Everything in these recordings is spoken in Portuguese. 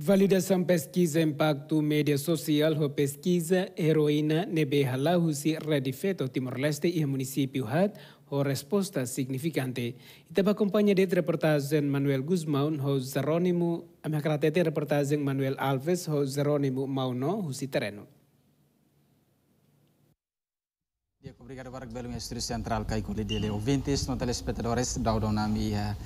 Validação pesquisa impacto media social ho pesquisa heroína nebe halahu si redifeto Timor-Leste e município hat ho resposta significante. Itaba acompanha de reportagem Manuel Guzmão ho Zerónimo, a macratete reportagem Manuel Alves ho Zerónimo Mauno ho husi terreno. Obrigado Barak Belum, belo central cai com o ouvintes, no telespectadores, da Udonami. Eh,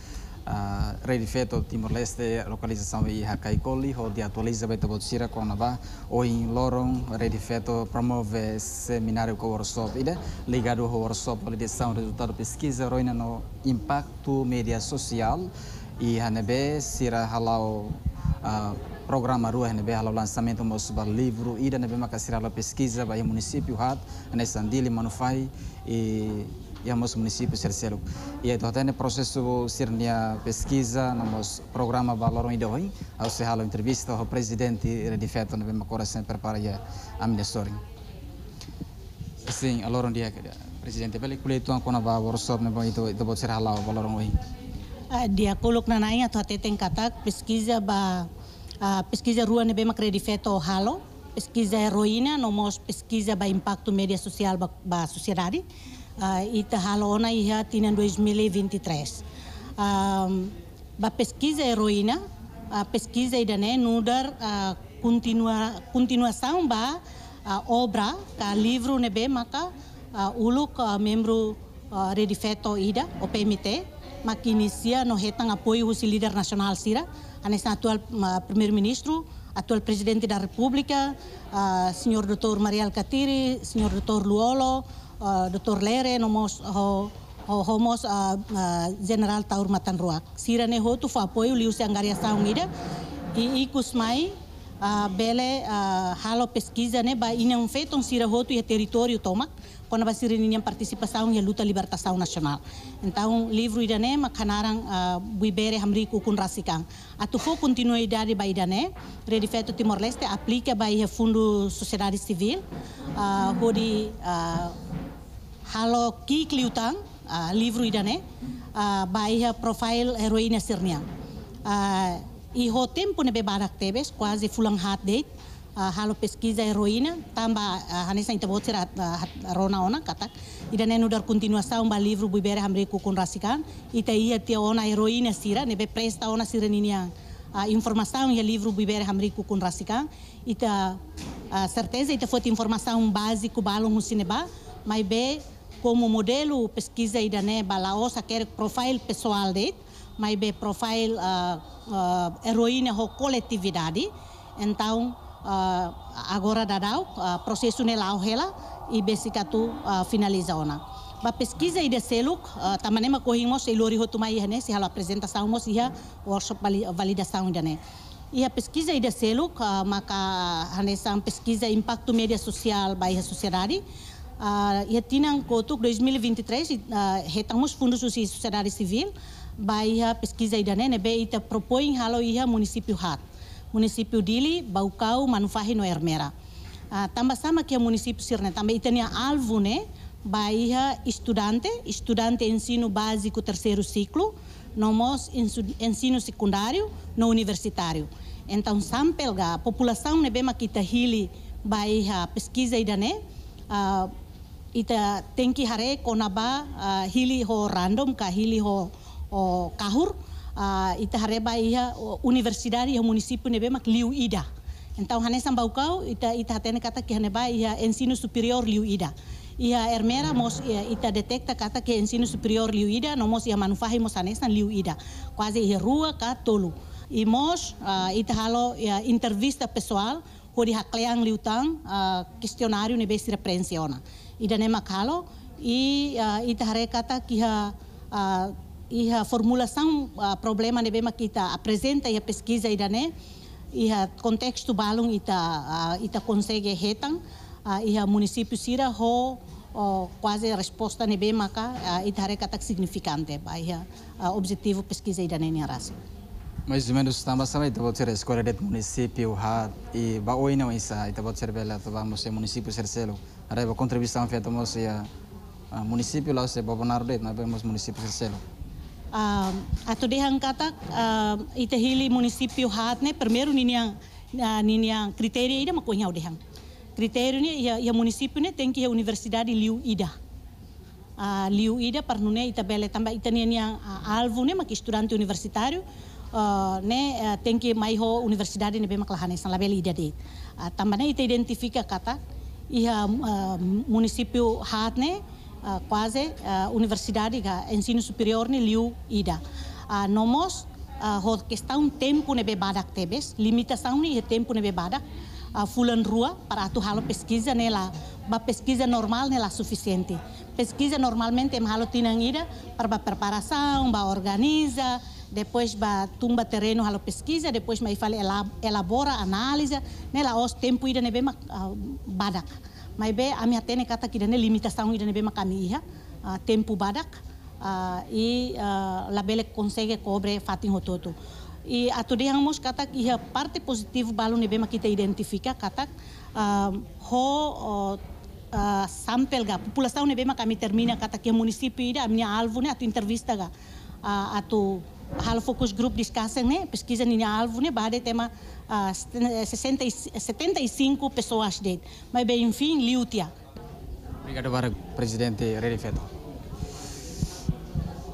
Rarifeto Timor-Leste, localização e Hacaicoli, onde atualiza Betabotsira Conabá, ou em Loron, Rarifeto promove seminário com o Orsop, é ligado ao Orsop, validação, resultado pesquisa, roina no impacto média social, e Hanebe, Sira Halau, uh, programa Rua NB o lançamento do nosso livro ida NB Macassirala pesquisa vai município hat Nesandili Manufai e yang meus municípios recebem. E é também processo sirnia pesquisa, nós programa Valor Indo, ao então, então ser halo entrevista ao ah, presidente redifeto feto no mesmo coração prepara a minha história. Sim, alor um dia presidente balik kulit tuan kona ba workshop ne ba itu itu bot ser halau Valor Indo. Dia kolok na nai atau teteng katak pesquisa ba pesquisa rua ne bema credifeto halo pesquisa heroína, nós pesquisa ba impacto média social ba, ba sociedade. Ah, ita halona iha tina 2023. a pesquisa é heroína, a pesquisa é da né nudar a continua continuação ba a obra ka livro ne maka maka uluk membro redifeto ida o PMT mak inicia no retang apoio o líder nacional sira anes atual primeiro-ministro atual presidente da república senhor doutor Mariel Catiri senhor doutor Luolo uh, Dr. Lere nomos ho homos a uh, uh, general taur matan ruak sirane ho tu fa poi liu se angaria saungida i ikus mai uh, bele halo pesquisa ne ba inam un feton sira ho tu ia e território toma quando vai ser em participação ia luta libertação nacional então livro idane makanarang buibere hamri kukun rasikang atu fo continuidade ba idane feto timor leste aplica ba fundo sociedade civil ho di halo ki kliutang uh, livru idane uh, ha profile heroina sirnia uh, e ho tempo nebe barak tebes quasi fulang hat date uh, halo pesquisa heroina tamba uh, hanesa inte botsera uh, rona ona katak idane nudar un ba livro bere hamre ku kun rasikan ita ia tia ona heroína sira nebe presta ona sira niniang uh, informação e livro buibere hamriku ku kun rasikan ita uh, certeza ita foi informação básico balung husineba mai be como modelo pesquisa e dané balaosa quer profile pessoal dele, mas be profile uh, uh, heroína ou coletividade. Então uh, agora dará uh, processo nela ela e be sikatu uh, finaliza ona. Ba pesquisa ida deseluk uh, também ma corrimos e lori hotumai né se a apresentação mos ia workshop validação dané. E a pesquisa ida seluk uh, maka hanesang pesquisa impacto media social bai sociedade tinham Kotuk 2023, retamos fundos de sociedade civil, baia pesquisa e danene, beita propõe halo a município hat. Município Dili, Baucau, Manufahi no Hermera. Ah, tambah sama que é município Sirne, também tenha alvo, né? Bahia estudante, estudante ensino básico terceiro ciclo, nomos ensino secundário, no universitário. Então, sampelga, a população nebe makita hili, bahia pesquisa e danene, uh, ita tenki hare konaba uh, hili ho random ka hili ho o kahur uh, ita hare ba iha universidad iha munisipu nebe mak liu ida entau hane sambau kau ita ita hatene kata ki hane ba iha ensino superior liu ida iha ermera mos iha e, ita detekta kata ki ensino superior liu ida no mos iha manufahi mos hane san liu ida quase iha rua ka tolu Imos, mos uh, ita halo ya entrevista pessoal hori haklean liutan uh, ah, questionário ne besira prensiona. Ida ne makalo I, uh, ah, ita harekata kiha uh, ah, iha formulação uh, problema ne bema kita apresenta e a pesquisa ida ne iha contexto balun ita uh, ita consegue hetan uh, iha município sira ho o quase a resposta ne bema ka uh, ita harekata significante ba iha uh, objetivo pesquisa ida ne ne arasa. Mas Jumendos Tamba Sala ita pode ser a escola de município hat e ba oi não ita pode ser bela to vamos ser município Cercelo ara ba contribuição feita mos ia município lá se bobonar de na vemos município Cercelo ato ah, dehang kata um, ah, ita e hili município hat ne primeiro ninya uh, ah, ninya critério ida makunya o dehang critério né ia, e ia e município né tem que a universidade liu ida Uh, liu ida para não ita bele tamba ita ninya uh, alvo né estudante universitário né, tem que mais a universidade ne bem claro nessa label idade. Eh, Também ite identifica kata e eh, município hat né quase eh, universidade ga ensino superior ne liu ida. Nomos ho questão tempo ne badak tebes limitação ne tempo ne badak fulan rua para tu halo pesquisa nela ba pesquisa normal nela suficiente pesquisa normalmente em halo tinang ida para ba preparação ba organiza depois tumba terreno ela pesquisa, depois mas fala ela elabora análise, né lá os tempo ida nebe mak ah, badak. Mas bem a minha tene kata kida ne limitação ida nebe makami iha ah, tempo badak ah, e lá bele consegue cobre fatin hototo. E a tu dehangmos kata iha parte positivo balu nebe makita identifica kata ho uh, sampel ga população nebe makami termina kata que município ida a minha alvo né a entrevista ga a tu hal focus group discussem, né? Pesquisa em alvo, né? Bade tema uh, 60, 75 pessoas dentro. Mas bem, enfim, liutia. Obrigado para o presidente Rerifeto.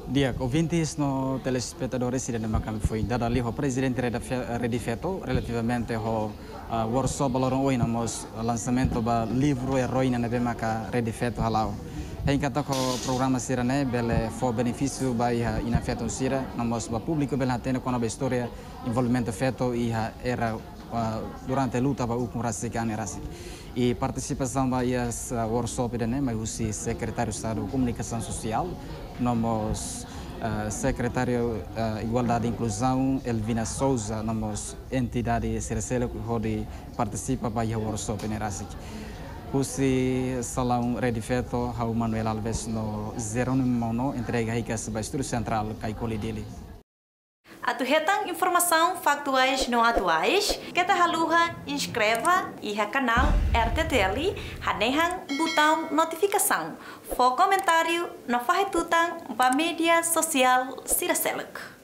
Dia, ouvintes no telespectadores e da Macam foi dada ali o presidente Redifeto relativamente ao uh, workshop Balorão Oina, lançamento do livro Heroína na Bemaca Redifeto Halau com o programa sira né bele for benefício ba iha ina feto sira ba público bele hatene kono ba história envolvimento feto iha era ah, durante a luta ba o rasik ane rasik e participação ba iha workshop de né mas o secretário de Estado de Comunicação Social nomos Uh, ah, secretário uh, Igualdade e Inclusão, Elvina Souza, namos entidade Cerecelo, que participa para o workshop em né? Erasic. Kusi salam redifeto o Manuel Alves no Jerônimo Mono entrega a é Sebastro Central Caicoli dele. Atuhetang informação factuais não atuais, que ta haluha inscreva e canal RTTL, hanehang botão notificação, fo comentário no farretutang para mídia social Siraselek.